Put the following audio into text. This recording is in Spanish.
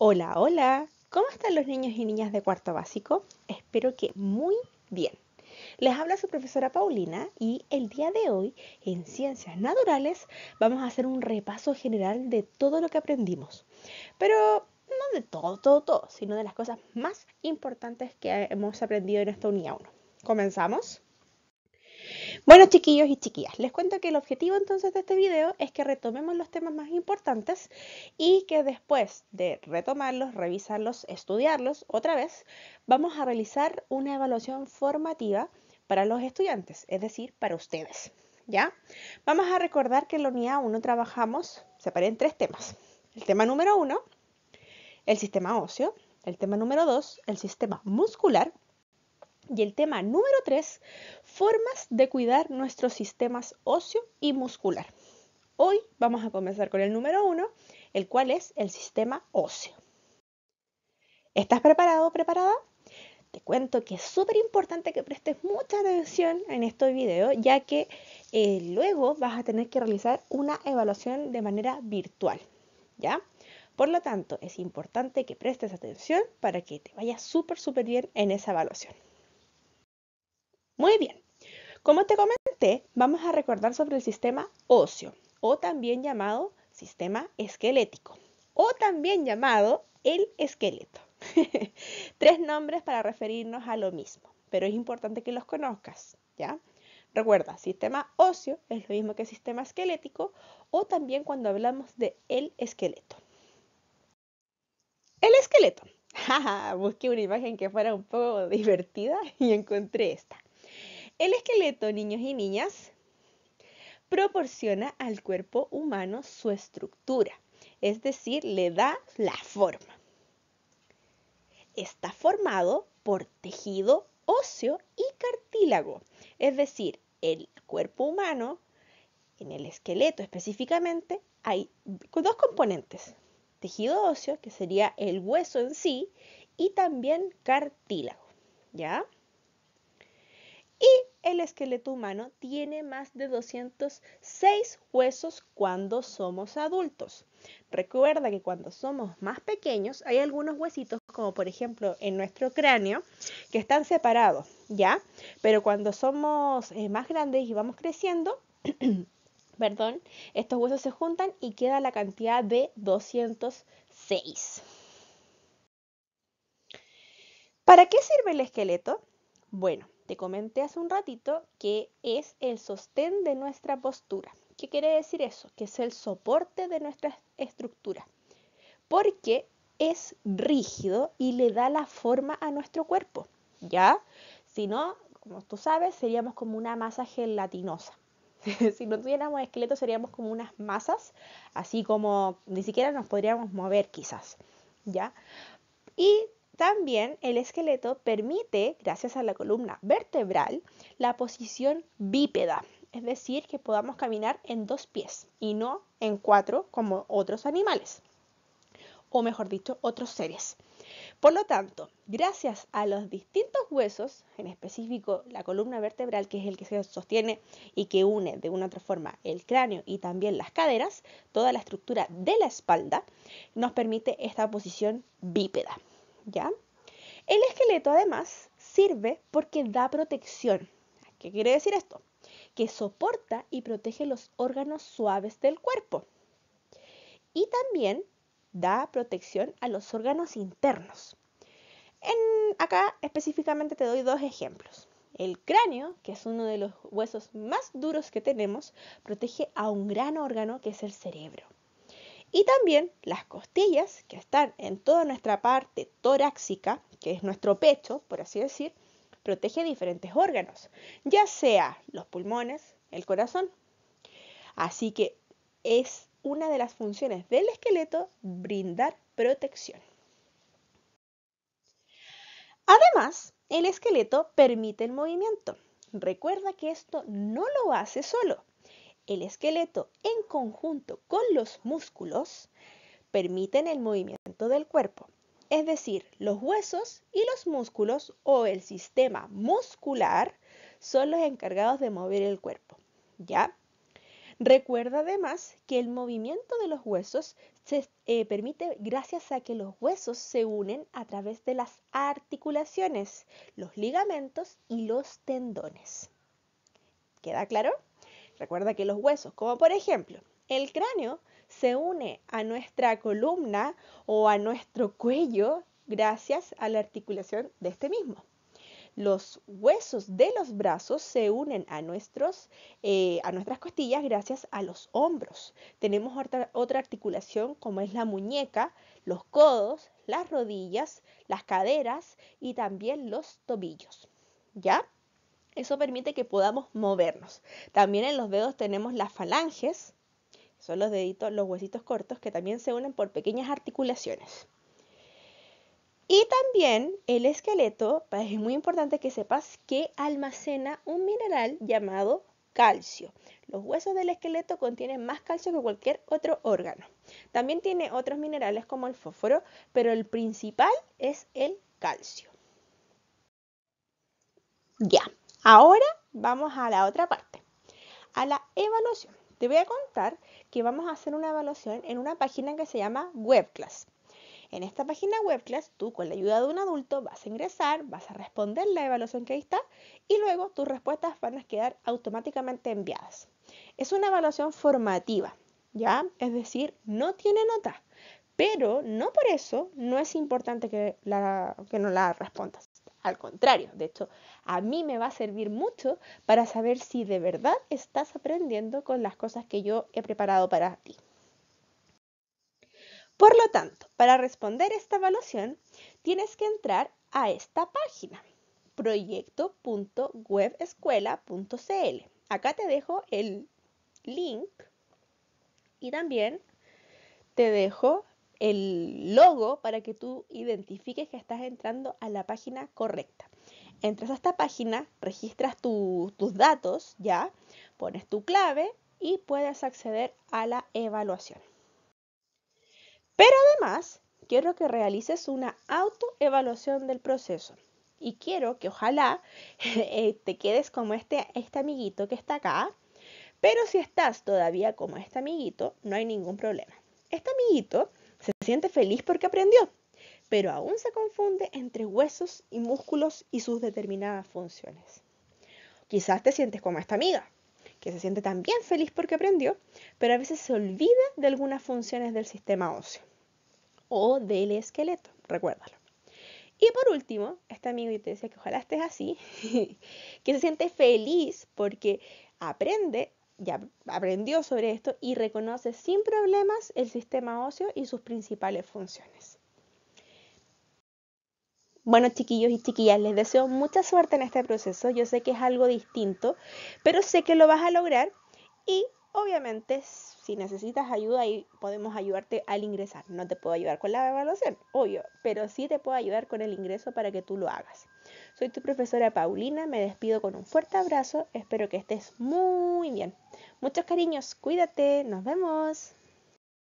Hola, hola. ¿Cómo están los niños y niñas de cuarto básico? Espero que muy bien. Les habla su profesora Paulina y el día de hoy en Ciencias Naturales vamos a hacer un repaso general de todo lo que aprendimos. Pero no de todo, todo, todo, sino de las cosas más importantes que hemos aprendido en esta unidad 1. ¿Comenzamos? Bueno, chiquillos y chiquillas, les cuento que el objetivo entonces de este video es que retomemos los temas más importantes y que después de retomarlos, revisarlos, estudiarlos otra vez, vamos a realizar una evaluación formativa para los estudiantes, es decir, para ustedes. ¿Ya? Vamos a recordar que en la unidad 1 trabajamos, se en tres temas. El tema número 1, el sistema óseo. El tema número 2, el sistema muscular. Y el tema número 3, formas de cuidar nuestros sistemas óseo y muscular. Hoy vamos a comenzar con el número 1, el cual es el sistema óseo. ¿Estás preparado o preparada? Te cuento que es súper importante que prestes mucha atención en este video, ya que eh, luego vas a tener que realizar una evaluación de manera virtual, ¿ya? Por lo tanto, es importante que prestes atención para que te vaya súper, súper bien en esa evaluación. Muy bien. Como te comenté, vamos a recordar sobre el sistema óseo, o también llamado sistema esquelético, o también llamado el esqueleto. Tres nombres para referirnos a lo mismo, pero es importante que los conozcas, ¿ya? Recuerda, sistema óseo es lo mismo que sistema esquelético, o también cuando hablamos de el esqueleto. El esqueleto. Busqué una imagen que fuera un poco divertida y encontré esta. El esqueleto, niños y niñas, proporciona al cuerpo humano su estructura, es decir, le da la forma. Está formado por tejido óseo y cartílago, es decir, el cuerpo humano, en el esqueleto específicamente, hay dos componentes, tejido óseo, que sería el hueso en sí, y también cartílago, ¿ya? el esqueleto humano tiene más de 206 huesos cuando somos adultos. Recuerda que cuando somos más pequeños hay algunos huesitos, como por ejemplo en nuestro cráneo, que están separados, ¿ya? Pero cuando somos eh, más grandes y vamos creciendo, perdón, estos huesos se juntan y queda la cantidad de 206. ¿Para qué sirve el esqueleto? Bueno, te comenté hace un ratito que es el sostén de nuestra postura. ¿Qué quiere decir eso? Que es el soporte de nuestra estructura. Porque es rígido y le da la forma a nuestro cuerpo, ¿ya? Si no, como tú sabes, seríamos como una masa gelatinosa. si no tuviéramos esqueleto seríamos como unas masas, así como ni siquiera nos podríamos mover quizás, ¿ya? Y también el esqueleto permite, gracias a la columna vertebral, la posición bípeda, es decir, que podamos caminar en dos pies y no en cuatro como otros animales, o mejor dicho, otros seres. Por lo tanto, gracias a los distintos huesos, en específico la columna vertebral, que es el que se sostiene y que une de una otra forma el cráneo y también las caderas, toda la estructura de la espalda, nos permite esta posición bípeda. El esqueleto además sirve porque da protección. ¿Qué quiere decir esto? Que soporta y protege los órganos suaves del cuerpo. Y también da protección a los órganos internos. En, acá específicamente te doy dos ejemplos. El cráneo, que es uno de los huesos más duros que tenemos, protege a un gran órgano que es el cerebro. Y también las costillas, que están en toda nuestra parte torácica, que es nuestro pecho, por así decir, protege diferentes órganos, ya sea los pulmones, el corazón. Así que es una de las funciones del esqueleto brindar protección. Además, el esqueleto permite el movimiento. Recuerda que esto no lo hace solo, el esqueleto en conjunto con los músculos permiten el movimiento del cuerpo, es decir, los huesos y los músculos o el sistema muscular son los encargados de mover el cuerpo, ¿ya? Recuerda además que el movimiento de los huesos se eh, permite gracias a que los huesos se unen a través de las articulaciones, los ligamentos y los tendones. ¿Queda claro? Recuerda que los huesos, como por ejemplo el cráneo, se une a nuestra columna o a nuestro cuello gracias a la articulación de este mismo. Los huesos de los brazos se unen a, nuestros, eh, a nuestras costillas gracias a los hombros. Tenemos otra, otra articulación como es la muñeca, los codos, las rodillas, las caderas y también los tobillos. ¿Ya? Eso permite que podamos movernos. También en los dedos tenemos las falanges, son los deditos, los huesitos cortos que también se unen por pequeñas articulaciones. Y también el esqueleto, pues, es muy importante que sepas que almacena un mineral llamado calcio. Los huesos del esqueleto contienen más calcio que cualquier otro órgano. También tiene otros minerales como el fósforo, pero el principal es el calcio. Ya, Ahora vamos a la otra parte, a la evaluación. Te voy a contar que vamos a hacer una evaluación en una página que se llama WebClass. En esta página WebClass, tú con la ayuda de un adulto vas a ingresar, vas a responder la evaluación que ahí está y luego tus respuestas van a quedar automáticamente enviadas. Es una evaluación formativa, ¿ya? Es decir, no tiene nota, pero no por eso no es importante que, la, que no la respondas. Al contrario, de hecho, a mí me va a servir mucho para saber si de verdad estás aprendiendo con las cosas que yo he preparado para ti. Por lo tanto, para responder esta evaluación, tienes que entrar a esta página, proyecto.webescuela.cl. Acá te dejo el link y también te dejo el logo para que tú identifiques que estás entrando a la página correcta. Entras a esta página, registras tus datos, ya, pones tu clave y puedes acceder a la evaluación. Pero además, quiero que realices una autoevaluación del proceso. Y quiero que ojalá eh, te quedes como este, este amiguito que está acá. Pero si estás todavía como este amiguito, no hay ningún problema. Este amiguito se siente feliz porque aprendió, pero aún se confunde entre huesos y músculos y sus determinadas funciones. Quizás te sientes como esta amiga, que se siente también feliz porque aprendió, pero a veces se olvida de algunas funciones del sistema óseo o del esqueleto, recuérdalo. Y por último, este amigo yo te decía que ojalá estés así, que se siente feliz porque aprende ya aprendió sobre esto y reconoce sin problemas el sistema óseo y sus principales funciones. Bueno, chiquillos y chiquillas, les deseo mucha suerte en este proceso. Yo sé que es algo distinto, pero sé que lo vas a lograr y obviamente si necesitas ayuda ahí podemos ayudarte al ingresar. No te puedo ayudar con la evaluación, obvio, pero sí te puedo ayudar con el ingreso para que tú lo hagas. Soy tu profesora Paulina, me despido con un fuerte abrazo, espero que estés muy bien. Muchos cariños, cuídate, nos vemos.